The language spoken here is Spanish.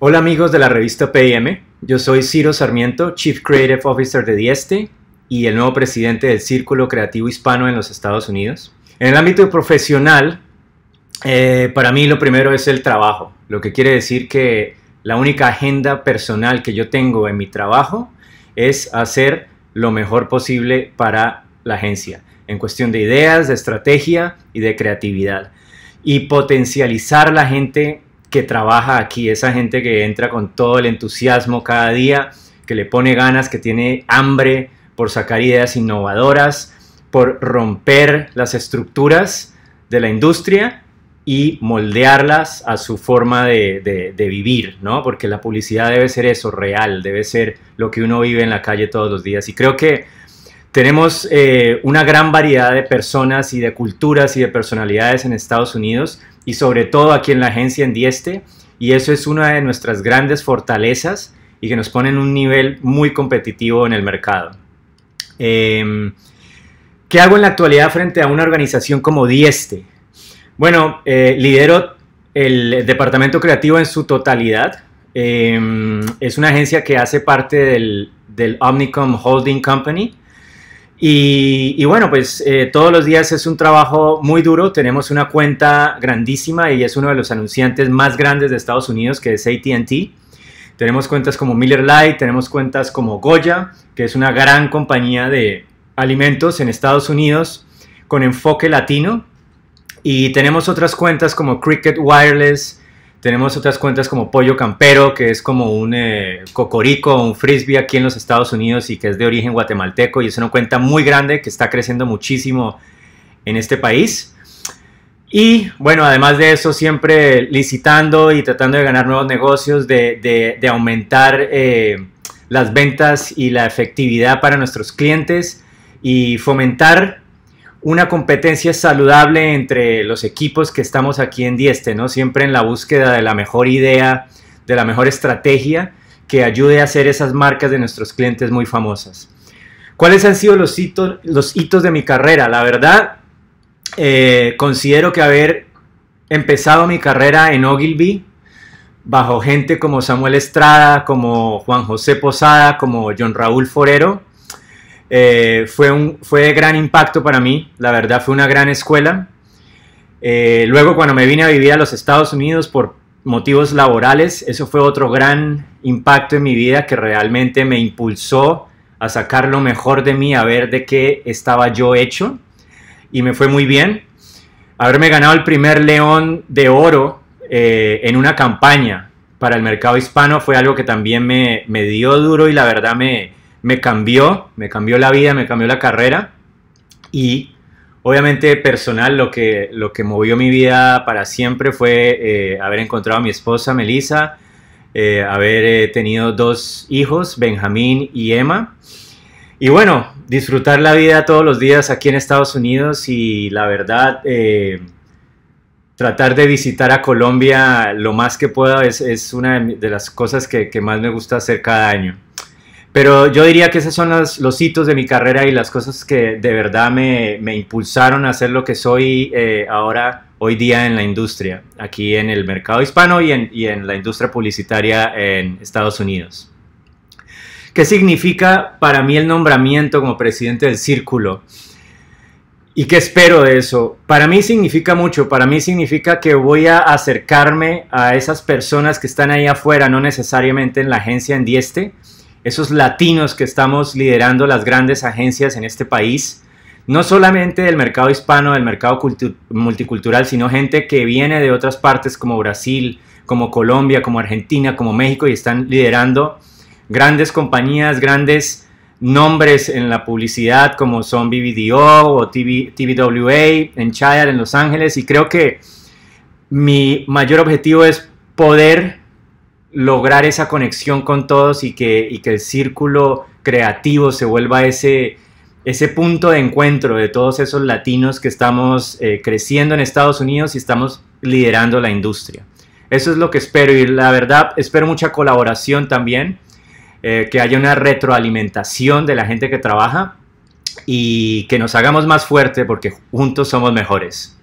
Hola amigos de la revista PM, yo soy Ciro Sarmiento, Chief Creative Officer de Dieste y el nuevo presidente del Círculo Creativo Hispano en los Estados Unidos. En el ámbito profesional, eh, para mí lo primero es el trabajo, lo que quiere decir que la única agenda personal que yo tengo en mi trabajo es hacer lo mejor posible para la agencia, en cuestión de ideas, de estrategia y de creatividad, y potencializar la gente que trabaja aquí, esa gente que entra con todo el entusiasmo cada día, que le pone ganas, que tiene hambre por sacar ideas innovadoras, por romper las estructuras de la industria y moldearlas a su forma de, vivir, ¿no? Porque la publicidad debe ser eso, real, debe ser lo que uno vive en la calle todos los días. Y creo que tenemos eh, una gran variedad de personas y de culturas y de personalidades en Estados Unidos y sobre todo aquí en la agencia en Dieste y eso es una de nuestras grandes fortalezas y que nos pone en un nivel muy competitivo en el mercado. Em, ¿Qué hago en la actualidad frente a una organización como Dieste? Bueno, eh, lidero el departamento creativo en su totalidad. Em, es una agencia que hace parte del Omnicom Holding Company y, bueno, pues eh, todos los días es un trabajo muy duro. Tenemos una cuenta grandísima y es uno de los anunciantes más grandes de Estados Unidos, que es ATT. Tenemos cuentas como Miller Lite, tenemos cuentas como Goya, que es una gran compañía de alimentos en Estados Unidos con enfoque latino. Y tenemos otras cuentas como Cricket Wireless, tenemos otras cuentas como Pollo Campero, que es como un eh, cocorico, un frisbee aquí en los Estados Unidos y que es de origen guatemalteco. Y es una cuenta muy grande que está creciendo muchísimo en este país. Y bueno, además de eso, siempre licitando y tratando de ganar nuevos negocios, de, de, aumentar eh, las ventas y la efectividad para nuestros clientes y fomentar una competencia saludable entre los equipos que estamos aquí en Dieste, ¿no? Siempre en la búsqueda de la mejor idea, de la mejor estrategia que ayude a hacer esas marcas de nuestros clientes muy famosas. ¿Cuáles han sido los hitos, de mi carrera? La verdad, eh, considero que haber empezado mi carrera en Ogilvy, bajo gente como Samuel Estrada, como Juan José Posada, como John Raúl Forero, eh, fue, un, fue de gran impacto para mí, la verdad fue una gran escuela. Eh, luego cuando me vine a vivir a los Estados Unidos por motivos laborales, eso fue otro gran impacto en mi vida que realmente me impulsó a sacar lo mejor de mí, a ver de qué estaba yo hecho. Y me fue muy bien. Haberme ganado el primer león de oro eh, en una campaña para el mercado hispano fue algo que también me, me dio duro y la verdad me, me cambió, me cambió la vida, me cambió la carrera y obviamente personal lo que, lo que movió mi vida para siempre fue eh, haber encontrado a mi esposa Melissa, eh, haber eh, tenido dos hijos, Benjamín y Emma. Y bueno, disfrutar la vida todos los días aquí en Estados Unidos y la verdad, tratar de visitar a Colombia lo más que pueda es, una de las cosas que, que más me gusta hacer cada año. Pero yo diría que esos son los, hitos de mi carrera y las cosas que de verdad me, impulsaron a ser lo que soy eh, ahora, hoy día en la industria, aquí en el mercado hispano y en, y en la industria publicitaria en Estados Unidos. ¿Qué significa para mí el nombramiento como presidente del círculo? ¿Y qué espero de eso? Para mí significa mucho, para mí significa que voy a acercarme a esas personas que están ahí afuera, no necesariamente en la agencia en Dieste, esos latinos que estamos liderando las grandes agencias en este país, no solamente del mercado hispano, del mercado multicultural, sino gente que viene de otras partes como Brasil, como Colombia, como Argentina, como México y están liderando grandes compañías, grandes nombres en la publicidad como son BBDO o TVWA en Chile, en Los Ángeles y creo que mi mayor objetivo es poder lograr esa conexión con todos y que, que el círculo creativo se vuelva ese, ese punto de encuentro de todos esos latinos que estamos eh, creciendo en Estados Unidos y estamos liderando la industria. Eso es lo que espero y la verdad espero mucha colaboración también, eh, que haya una retroalimentación de la gente que trabaja y que nos hagamos más fuerte porque juntos somos mejores.